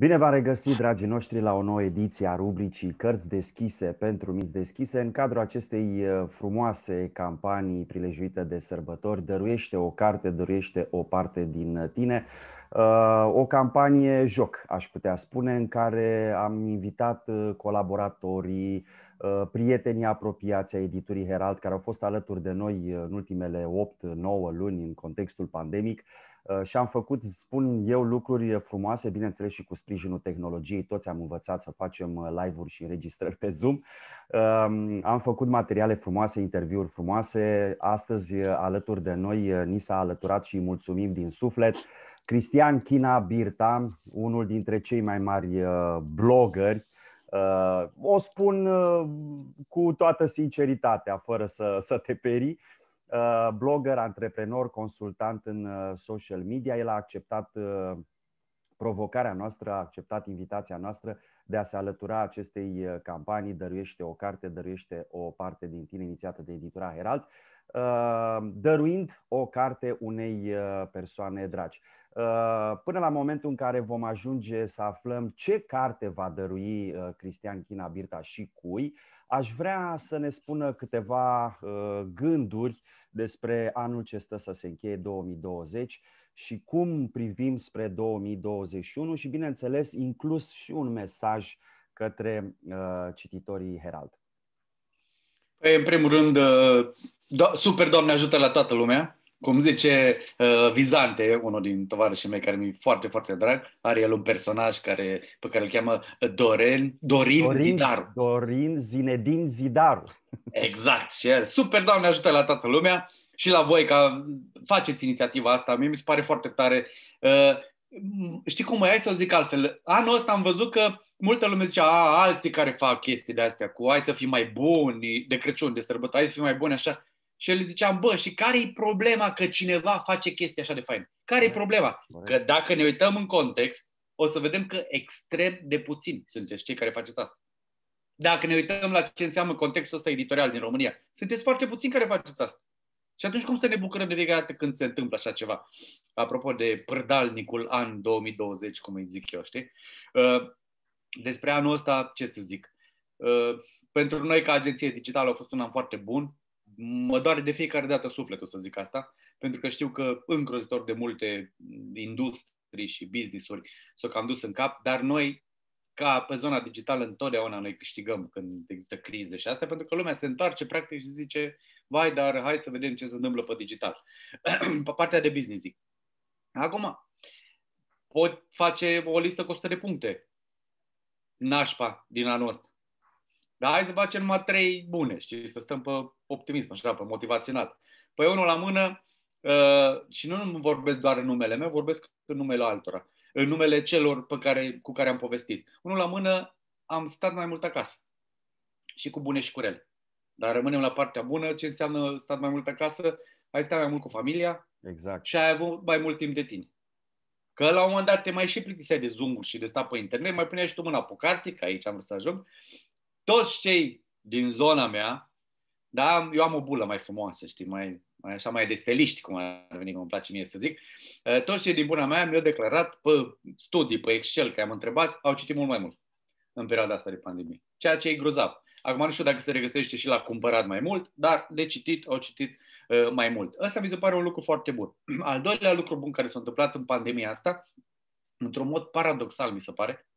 Bine v-am regăsit, dragii noștri, la o nouă ediție a rubricii Cărți deschise pentru minți deschise. În cadrul acestei uh, frumoase campanii prilejuite de sărbători, dăruiește o carte, dăruiește o parte din uh, tine. Uh, o campanie joc, aș putea spune, în care am invitat colaboratorii, prietenii apropiați ai editurii Herald, care au fost alături de noi în ultimele 8-9 luni în contextul pandemic Uh, și am făcut, spun eu, lucruri frumoase, bineînțeles și cu sprijinul tehnologiei. Toți am învățat să facem uh, live-uri și înregistrări pe Zoom. Um, am făcut materiale frumoase, interviuri frumoase. Astăzi, uh, alături de noi, ni s-a alăturat și îi mulțumim din suflet. Cristian China Birta, unul dintre cei mai mari blogări o spun cu toată sinceritatea, fără să, să te perii. Uh, blogger, antreprenor, consultant în uh, social media. El a acceptat uh, provocarea noastră, a acceptat invitația noastră de a se alătura acestei campanii Dăruiește o carte, dăruiește o parte din tine, inițiată de editura Herald, dăruind o carte unei persoane dragi. Până la momentul în care vom ajunge să aflăm ce carte va dărui Cristian China Birta și cui, aș vrea să ne spună câteva gânduri despre anul ce stă să se încheie 2020 și cum privim spre 2021 și, bineînțeles, inclus și un mesaj către uh, cititorii Herald. Păi, în primul rând, uh, do- super Doamne ajută la toată lumea cum zice uh, Vizante, unul din tovarășii mei care mi-e foarte, foarte drag, are el un personaj care, pe care îl cheamă Doren, Dorin, Dorin Zidaru. Dorin Zinedin Zidaru. Exact. Și el, super, Doamne, ajută la toată lumea și la voi ca faceți inițiativa asta. Mie mi se pare foarte tare. Uh, știi cum mai ai să o zic altfel? Anul ăsta am văzut că multă lume zicea, a, alții care fac chestii de astea, cu ai să fii mai buni de Crăciun, de sărbători, ai să fii mai buni așa. Și el ziceam, bă, și care-i problema că cineva face chestia așa de fain? Care-i problema? Că dacă ne uităm în context, o să vedem că extrem de puțin. sunteți cei care faceți asta. Dacă ne uităm la ce înseamnă contextul ăsta editorial din România, sunteți foarte puțini care faceți asta. Și atunci cum să ne bucurăm de fiecare dată când se întâmplă așa ceva? Apropo de prdalnicul an 2020, cum îi zic eu, știi? Uh, despre anul ăsta, ce să zic? Uh, pentru noi, ca agenție digitală, a fost un an foarte bun mă doare de fiecare dată sufletul să zic asta, pentru că știu că îngrozitor de multe industrii și business-uri s-o cam dus în cap, dar noi, ca pe zona digitală, întotdeauna noi câștigăm când există crize și asta, pentru că lumea se întoarce practic și zice, vai, dar hai să vedem ce se întâmplă pe digital. pe partea de business, zic. Acum, pot face o listă cu 100 de puncte nașpa din anul ăsta. Dar hai să facem numai trei bune, știi, să stăm pe optimism, așa, pe motivaționat. Păi unul la mână, uh, și nu vorbesc doar în numele meu, vorbesc în numele altora, în numele celor pe care, cu care am povestit. Unul la mână, am stat mai mult acasă. Și cu bune și cu rele. Dar rămânem la partea bună, ce înseamnă stat mai mult acasă, ai stat mai mult cu familia exact. și ai avut mai mult timp de tine. Că la un moment dat te mai și plictiseai de zoom și de stat pe internet, mai puneai și tu mâna pe carte, că aici am vrut să ajung, toți cei din zona mea, da, eu am o bulă mai frumoasă, știi, mai, mai așa mai de cum ar veni, cum îmi place mie să zic, eh, toți cei din buna mea mi-au declarat pe studii, pe Excel, că am întrebat, au citit mult mai mult în perioada asta de pandemie, ceea ce e grozav. Acum nu știu dacă se regăsește și la cumpărat mai mult, dar de citit au citit uh, mai mult. Ăsta mi se pare un lucru foarte bun. Al doilea lucru bun care s-a întâmplat în pandemia asta, într-un mod paradoxal mi se pare,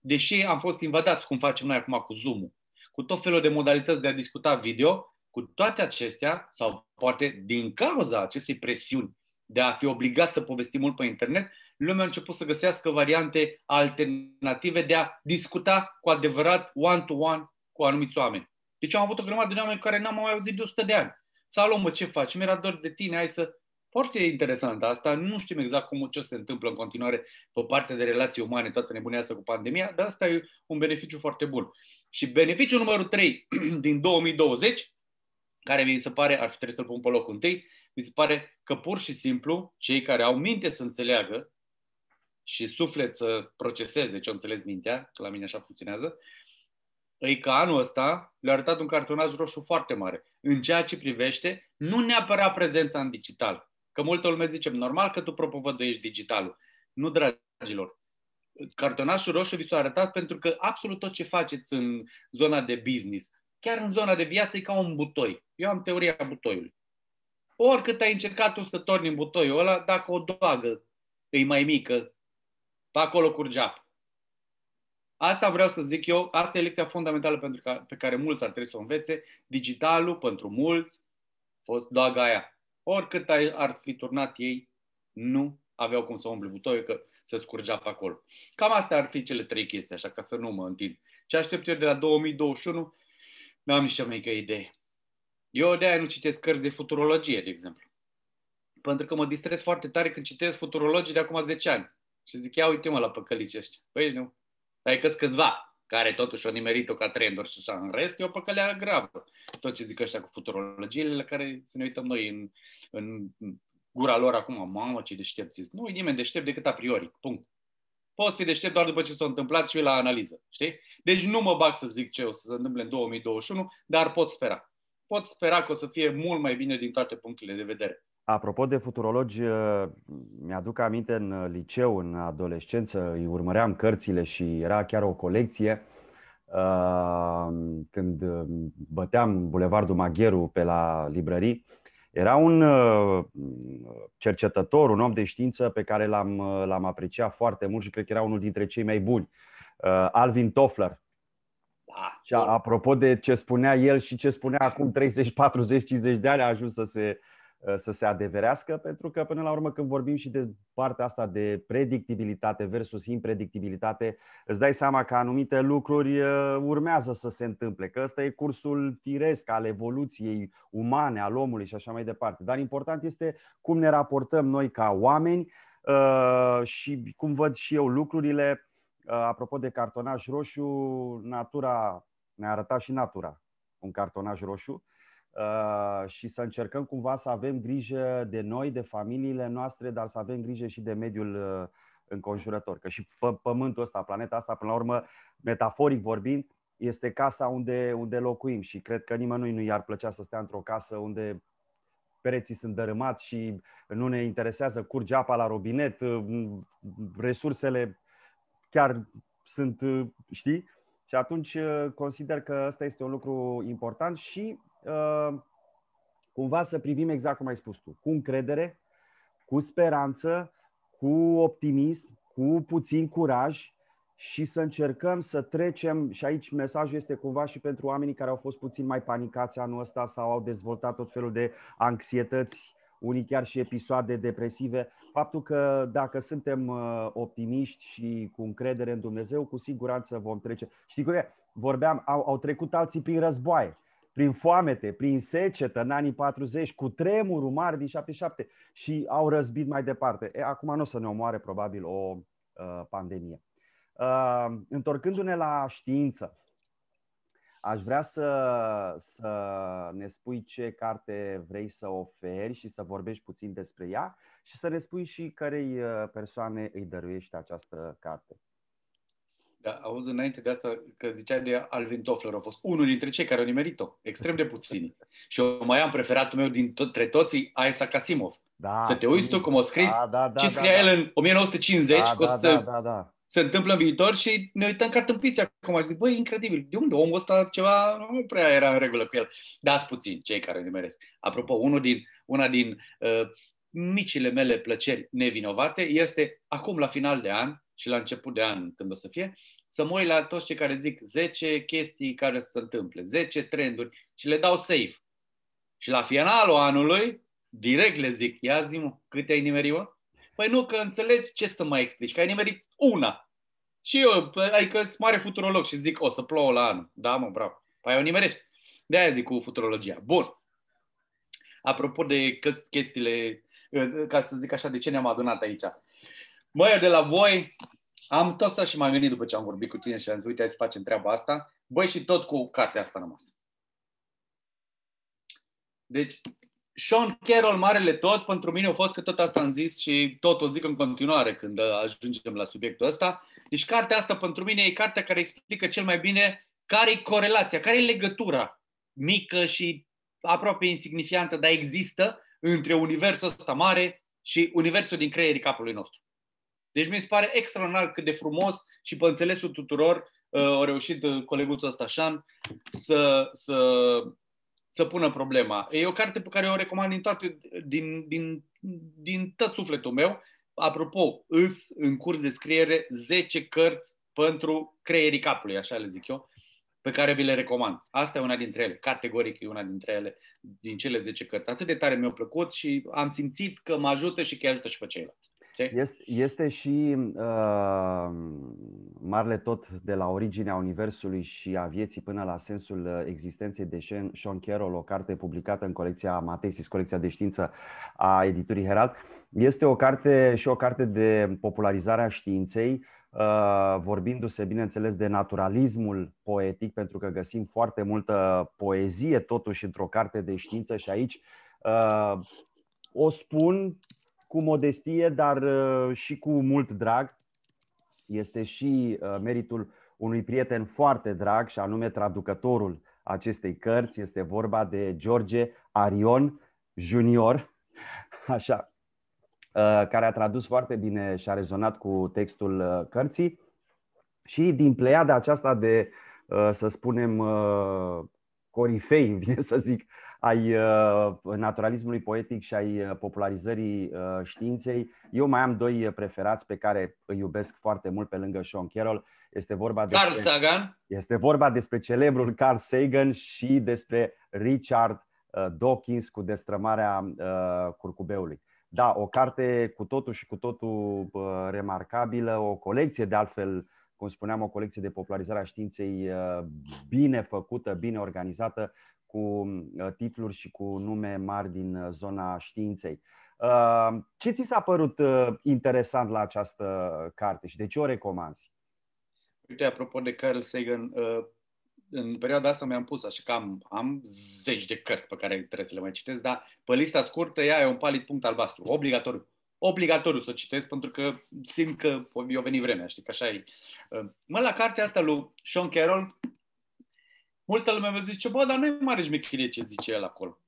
deși am fost invadați, cum facem noi acum cu Zoom-ul, cu tot felul de modalități de a discuta video, cu toate acestea, sau poate din cauza acestei presiuni de a fi obligat să povestim mult pe internet, lumea a început să găsească variante alternative de a discuta cu adevărat one-to-one cu anumiți oameni. Deci am avut o grămadă de oameni care n-am mai auzit de 100 de ani. Salomă, ce faci? Mi-era dor de tine, hai să foarte interesant asta. Nu știm exact cum ce se întâmplă în continuare pe partea de relații umane, toată nebunia asta cu pandemia, dar asta e un beneficiu foarte bun. Și beneficiul numărul 3 din 2020, care mi se pare ar fi trebuit să-l pun pe locul întâi, mi se pare că pur și simplu cei care au minte să înțeleagă și suflet să proceseze ce înțeles mintea, că la mine așa funcționează, îi că anul ăsta le-a arătat un cartonaj roșu foarte mare în ceea ce privește nu neapărat prezența în digital, Că multă lume zice, normal că tu propovăduiești digitalul. Nu, dragilor, cartonașul roșu vi s-a arătat pentru că absolut tot ce faceți în zona de business, chiar în zona de viață, e ca un butoi. Eu am teoria butoiului. Oricât ai încercat tu să torni în butoiul ăla, dacă o doagă e mai mică, pe acolo curge apă. Asta vreau să zic eu, asta e lecția fundamentală pentru ca, pe care mulți ar trebui să o învețe. Digitalul, pentru mulți, o doagă aia oricât ar fi turnat ei, nu aveau cum să umble butoiul, că se scurgea pe acolo. Cam astea ar fi cele trei chestii, așa ca să nu mă întind. Ce aștept eu de la 2021, nu am nici mică idee. Eu de aia nu citesc cărți de futurologie, de exemplu. Pentru că mă distrez foarte tare când citesc futurologii de acum 10 ani. Și zic, ia uite mă la păcălici ăștia. Păi nu, e că câțiva care totuși au nimerit-o ca trenduri și așa. În rest, e o păcălea gravă. Tot ce zic ăștia cu futurologiile la care să ne uităm noi în, în gura lor acum, mamă, ce deștepți Nu e nimeni deștept decât a priori, punct. Poți fi deștept doar după ce s-a întâmplat și la analiză, știi? Deci nu mă bag să zic ce o să se întâmple în 2021, dar pot spera pot spera că o să fie mult mai bine din toate punctele de vedere. Apropo de futurologi, uh, mi-aduc aminte în uh, liceu, în adolescență, îi urmăream cărțile și era chiar o colecție. Uh, când băteam Bulevardul Magheru pe la librării, era un cercetător, un om de știință pe care l-am, l-am apreciat foarte mult și cred că era unul dintre cei mai buni, Alvin Toffler și apropo de ce spunea el și ce spunea acum 30, 40, 50 de ani a ajuns să se, ă, să se adeverească, pentru că până la urmă când vorbim și de partea asta de predictibilitate versus impredictibilitate, îți dai seama că anumite lucruri ă, urmează să se întâmple, că ăsta e cursul firesc al evoluției umane, al omului și așa mai departe. Dar important este cum ne raportăm noi ca oameni ă, și cum văd și eu lucrurile Apropo de cartonaj roșu, natura ne-a arătat și natura un cartonaj roșu uh, și să încercăm cumva să avem grijă de noi, de familiile noastre, dar să avem grijă și de mediul uh, înconjurător. Că și pământul ăsta, planeta asta, până la urmă, metaforic vorbind, este casa unde, unde locuim și cred că nimănui nu i-ar plăcea să stea într-o casă unde pereții sunt dărâmați și nu ne interesează, curge apa la robinet, uh, resursele chiar sunt, uh, știi? Și atunci uh, consider că ăsta este un lucru important și uh, cumva să privim exact cum ai spus tu, cu încredere, cu speranță, cu optimism, cu puțin curaj și să încercăm să trecem, și aici mesajul este cumva și pentru oamenii care au fost puțin mai panicați anul ăsta sau au dezvoltat tot felul de anxietăți unii chiar și episoade depresive. Faptul că dacă suntem uh, optimiști și cu încredere în Dumnezeu, cu siguranță vom trece. Știi că vorbeam, au, au trecut alții prin războaie, prin foamete, prin secetă în anii 40, cu tremurul mari din 77 și au răzbit mai departe. E, acum nu o să ne omoare probabil o uh, pandemie. Uh, întorcându-ne la știință, Aș vrea să, să ne spui ce carte vrei să oferi și să vorbești puțin despre ea și să ne spui și cărei uh, persoane îi dăruiești această carte. Da, auzi, înainte de asta, că zicea de Alvin Toffler, a fost unul dintre cei care au nimerit-o, extrem de puțini. și eu mai am preferatul meu dintre toții, Isaac Asimov. Da, să te uiți tu cum o scris, da, da, da, ce scria da, da. el în 1950, da, că o da, să da, da, da, da se întâmplă în viitor și ne uităm ca tâmpiți acum și zic, băi, incredibil, de unde? Omul ăsta ceva nu prea era în regulă cu el. Dați puțin, cei care ne meresc. Apropo, unul din, una din uh, micile mele plăceri nevinovate este acum la final de an și la început de an când o să fie, să mă uit la toți cei care zic 10 chestii care se întâmple, 10 trenduri și le dau save. Și la finalul anului, direct le zic, ia zi câte ai nimerit Păi nu, că înțelegi ce să mai explici, că ai nimerit una. Și eu, adică sunt mare futurolog și zic, o să plouă la anul. Da, mă, bravo. Păi o nimerești. De-aia zic cu futurologia. Bun. Apropo de chestiile, ă, ă, ca să zic așa, de ce ne-am adunat aici. Mă, eu de la voi am tot asta și m-am venit după ce am vorbit cu tine și am zis, uite, hai să facem treaba asta. Băi, și tot cu cartea asta rămas. Deci, Sean Carroll, marele tot, pentru mine a fost că tot asta am zis și tot o zic în continuare când ajungem la subiectul ăsta. Deci cartea asta pentru mine e cartea care explică cel mai bine care e corelația, care e legătura mică și aproape insignifiantă, dar există între universul ăsta mare și universul din creierii capului nostru. Deci mi se pare extraordinar cât de frumos și pe înțelesul tuturor uh, a reușit coleguțul ăsta, Sean, să, să să pună problema. E o carte pe care o recomand din toate, din, din, din tot sufletul meu. Apropo, îs în curs de scriere 10 cărți pentru creierii capului, așa le zic eu, pe care vi le recomand. Asta e una dintre ele, categoric e una dintre ele, din cele 10 cărți. Atât de tare mi au plăcut și am simțit că mă ajută și că ajută și pe ceilalți. Este, este și uh, marele tot de la originea Universului și a vieții până la sensul uh, existenței de Sean Carroll, o carte publicată în colecția Matesis, colecția de știință a editurii Herald. Este o carte și o carte de popularizare a științei, uh, vorbindu-se, bineînțeles, de naturalismul poetic, pentru că găsim foarte multă poezie, totuși, într-o carte de știință și aici uh, o spun cu modestie, dar uh, și cu mult drag. Este și uh, meritul unui prieten foarte drag și anume traducătorul acestei cărți. Este vorba de George Arion Junior, așa, uh, care a tradus foarte bine și a rezonat cu textul cărții. Și din pleiada aceasta de, să spunem, corifei, vine să zic, ai uh, naturalismului poetic și ai uh, popularizării uh, științei. Eu mai am doi preferați pe care îi iubesc foarte mult pe lângă Sean Carroll. Este vorba despre, Carl Sagan. Este vorba despre celebrul Carl Sagan și despre Richard Dawkins cu destrămarea curcubeului. Da, o carte cu totul și cu totul remarcabilă, o colecție de altfel, cum spuneam, o colecție de popularizare a științei bine făcută, bine organizată, cu uh, titluri și cu nume mari din uh, zona științei. Uh, ce ți s-a părut interesant la această carte și de ce o recomanzi? Uite, apropo de Carl Sagan, în perioada asta mi-am pus, așa că am, am zeci de cărți pe care trebuie să le mai citesc, dar pe lista scurtă ea e un palit punct albastru, obligatoriu. Obligatoriu să o citesc pentru că simt că mi a venit vremea, știi, că așa e. Mă, la cartea asta lui Sean Carroll, multă lume mi zice, bă, dar nu e mare șmecherie ce zice el acolo.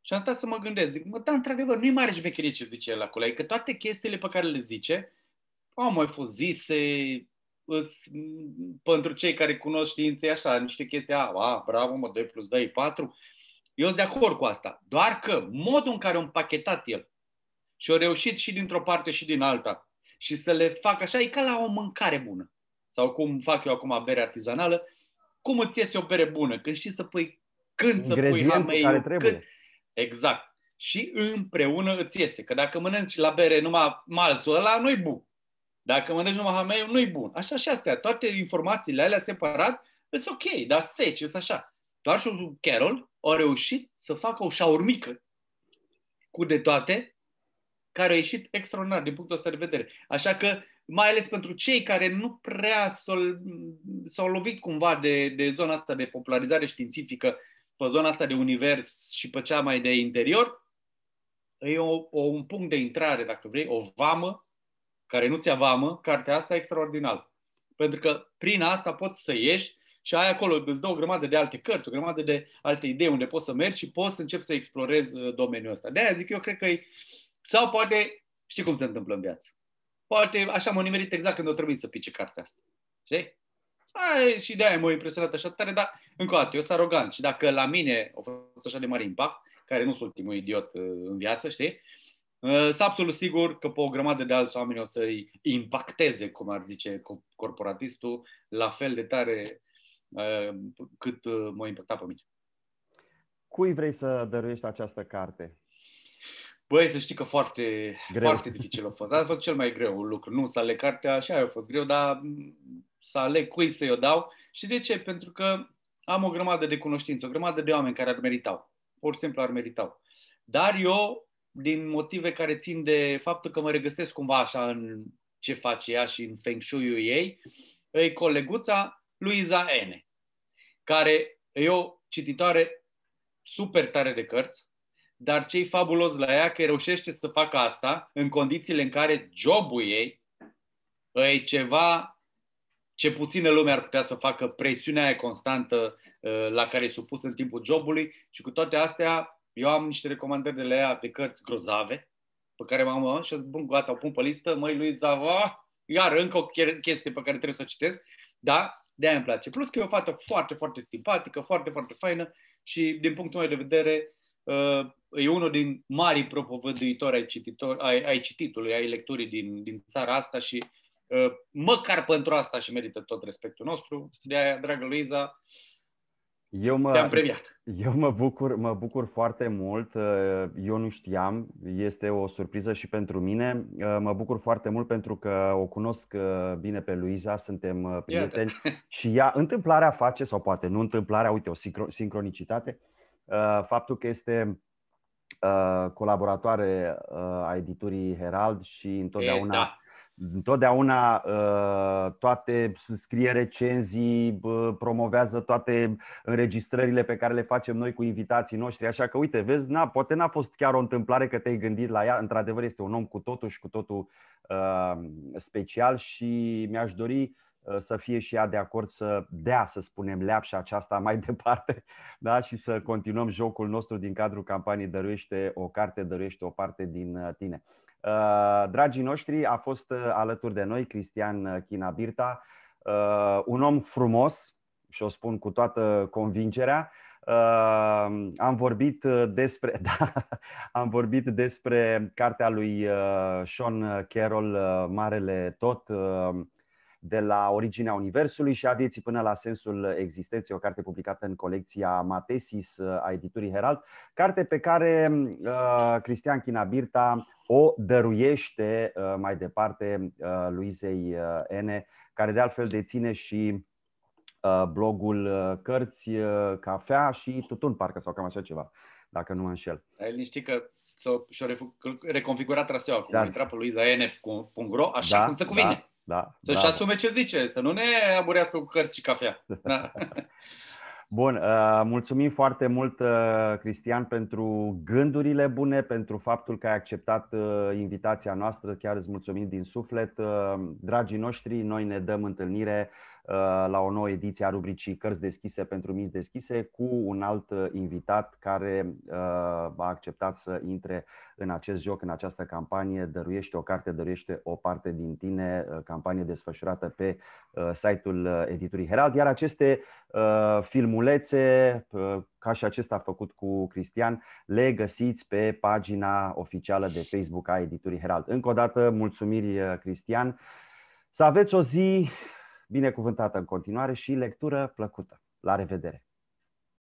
Și am stat să mă gândesc, zic, mă, da, într-adevăr, nu e mare șmecherie ce zice el acolo. Adică toate chestiile pe care le zice au mai fost zise, îs, pentru cei care cunosc științe, așa, niște chestii, a, a bravo, mă, 2 plus 2 4. Eu sunt de acord cu asta, doar că modul în care o împachetat el și o reușit și dintr-o parte și din alta și să le fac așa, e ca la o mâncare bună. Sau cum fac eu acum bere artizanală, cum îți iese o bere bună, când știi să pui, când să pui trebuie. când... Exact. Și împreună îți iese. Că dacă mănânci la bere numai malțul ăla, nu-i bun. Dacă mănânci numai hameiul, nu-i bun. Așa și astea. Toate informațiile alea separat, sunt ok, dar seci, sunt așa. Doar și Carol a reușit să facă o șaurmică cu de toate, care a ieșit extraordinar din punctul ăsta de vedere. Așa că mai ales pentru cei care nu prea s-au, lovit cumva de, de zona asta de popularizare științifică, pe zona asta de univers și pe cea mai de interior, e o, o, un punct de intrare, dacă vrei, o vamă, care nu ți-a vamă, cartea asta e extraordinară. Pentru că prin asta poți să ieși și ai acolo, îți dă o grămadă de alte cărți, o grămadă de alte idei unde poți să mergi și poți să începi să explorezi uh, domeniul ăsta. De aia zic eu, cred că e... Sau poate, știi cum se întâmplă în viață poate așa m-a nimerit exact când o trebuie să pice cartea asta. Știi? Ai, și de-aia m-a impresionat așa tare, dar încă o dată, eu sunt arogant. Și dacă la mine a fost așa de mare impact, care nu sunt ultimul idiot uh, în viață, știi? Uh, sunt absolut sigur că pe o grămadă de alți oameni o să-i impacteze, cum ar zice corporatistul, la fel de tare uh, cât m-a impactat pe mine. Cui vrei să dăruiești această carte? Băi, să știi că foarte, greu. foarte dificil a fost. Asta a fost cel mai greu lucru. Nu, să aleg cartea, așa a fost greu, dar să aleg cui să-i o dau. Și de ce? Pentru că am o grămadă de cunoștință, o grămadă de oameni care ar meritau. Pur și simplu ar meritau. Dar eu, din motive care țin de faptul că mă regăsesc cumva așa în ce face ea și în feng shui ei, e coleguța Luiza Ene, care e o cititoare super tare de cărți, dar ce fabulos la ea că reușește să facă asta în condițiile în care jobul ei e ceva ce puțină lume ar putea să facă presiunea aia constantă uh, la care e supus în timpul jobului și cu toate astea eu am niște recomandări de la ea de cărți grozave pe care m-am luat și bun, gata, o pun pe listă, măi lui Zava, ah, iar încă o chestie pe care trebuie să o citesc, da, de aia îmi place. Plus că e o fată foarte, foarte simpatică, foarte, foarte faină și din punctul meu de vedere uh, e unul din mari propovăduitori ai, cititor, ai, ai cititului, ai lecturii din, din țara asta și uh, măcar pentru asta și merită tot respectul nostru. De aia, dragă Luiza, eu mă, te-am premiat. Eu mă bucur, mă bucur foarte mult. Eu nu știam, este o surpriză și pentru mine. Mă bucur foarte mult pentru că o cunosc bine pe Luiza, suntem prieteni Iată. și ea întâmplarea face, sau poate nu întâmplarea, uite, o sincronicitate, faptul că este Uh, colaboratoare uh, a editurii Herald și întotdeauna, e, da. întotdeauna uh, toate scrie recenzii, uh, promovează toate înregistrările pe care le facem noi cu invitații noștri. Așa că, uite, vezi, na, poate n-a fost chiar o întâmplare că te-ai gândit la ea. Într-adevăr, este un om cu totul și cu totul uh, special și mi-aș dori Uh, să fie și ea de acord să dea, să spunem, leapșa aceasta mai departe da? și să continuăm jocul nostru din cadrul campaniei Dăruiește o carte, dăruiește o parte din uh, tine. Uh, dragii noștri, a fost alături de noi Cristian Chinabirta, un om frumos și o spun cu toată convingerea. Am vorbit despre, da, am vorbit despre cartea lui Sean Carroll, Marele Tot, de la originea Universului și a vieții până la sensul existenței, o carte publicată în colecția Matesis uh, a editurii Herald, carte pe care uh, Cristian Chinabirta o dăruiește uh, mai departe Luizei Ene, care de altfel deține și blogul Cărți, Cafea și Tutun, parcă, sau cam așa ceva, dacă nu mă înșel. Ai că și-a reconfigurat traseul acum, da. intra pe luizaene.ro, așa da, cum se cuvine. Da. Da, Să-și da. asume ce zice, să nu ne aburească cu cărți și cafea. Da. Bun, uh, mulțumim foarte mult, uh, Cristian, pentru gândurile bune, pentru faptul că ai acceptat uh, invitația noastră. Chiar îți mulțumim din suflet. Uh, dragii noștri, noi ne dăm întâlnire Uh, la o nouă ediție a rubricii Cărți deschise pentru minți deschise cu un alt uh, invitat care uh, a acceptat să intre în acest joc, în această campanie Dăruiește o carte, dăruiește o parte din tine, campanie desfășurată pe site-ul editurii Herald, iar aceste filmulețe, ca și acesta făcut cu Cristian, le găsiți pe pagina oficială de Facebook a editurii Herald. Încă o dată, mulțumiri Cristian! Să aveți o zi binecuvântată în continuare și lectură plăcută. La revedere!